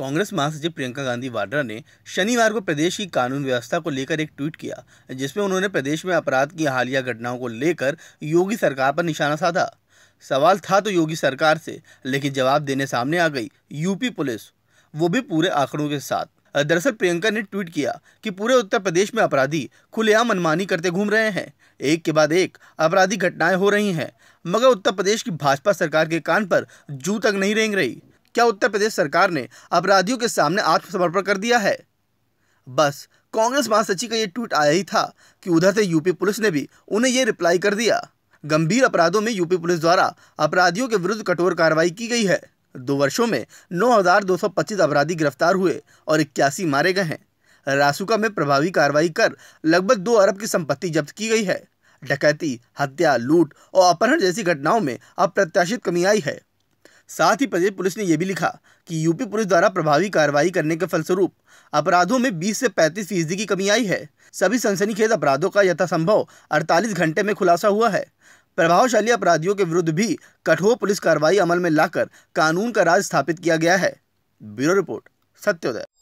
कांग्रेस महासचिव प्रियंका गांधी वाड्रा ने शनिवार को प्रदेश की कानून व्यवस्था को लेकर एक ट्वीट किया जिसमें उन्होंने प्रदेश में अपराध की हालिया घटनाओं को लेकर योगी सरकार पर निशाना साधा सवाल था तो योगी सरकार से लेकिन जवाब देने सामने आ गई यूपी पुलिस वो भी पूरे आंकड़ों के साथ दरअसल प्रियंका ने ट्वीट किया कि पूरे उत्तर प्रदेश में अपराधी खुलेआम मनमानी करते घूम रहे हैं एक के बाद एक अपराधी घटनाएं हो रही हैं मगर उत्तर प्रदेश की भाजपा सरकार के कान पर जू तक नहीं रेंग रही क्या उत्तर प्रदेश सरकार ने अपराधियों के सामने आत्मसमर्पण कर दिया है बस कांग्रेस महासचिव का ये ट्वीट आया ही था कि उधर से यूपी पुलिस ने भी उन्हें ये रिप्लाई कर दिया गंभीर अपराधों में यूपी पुलिस द्वारा अपराधियों के विरुद्ध कठोर कार्रवाई की गई है दो वर्षों में पच्चीस अपराधी गिरफ्तार हुए और इक्यासी मारे गए हैं रासुका में प्रभावी कार्रवाई कर लगभग दो अरब की संपत्ति जब्त की गई है डकैती हत्या लूट और अपहरण जैसी घटनाओं में अप्रत्याशित कमी आई है साथ ही प्रदेश पुलिस ने यह भी लिखा कि यूपी पुलिस द्वारा प्रभावी कार्रवाई करने के फलस्वरूप अपराधों में 20 से 35 फीसदी की कमी आई है सभी सनसनीखेज अपराधों का यथासंभव 48 घंटे में खुलासा हुआ है प्रभावशाली अपराधियों के विरुद्ध भी कठोर पुलिस कार्रवाई अमल में लाकर कानून का राज स्थापित किया गया है ब्यूरो रिपोर्ट सत्योदय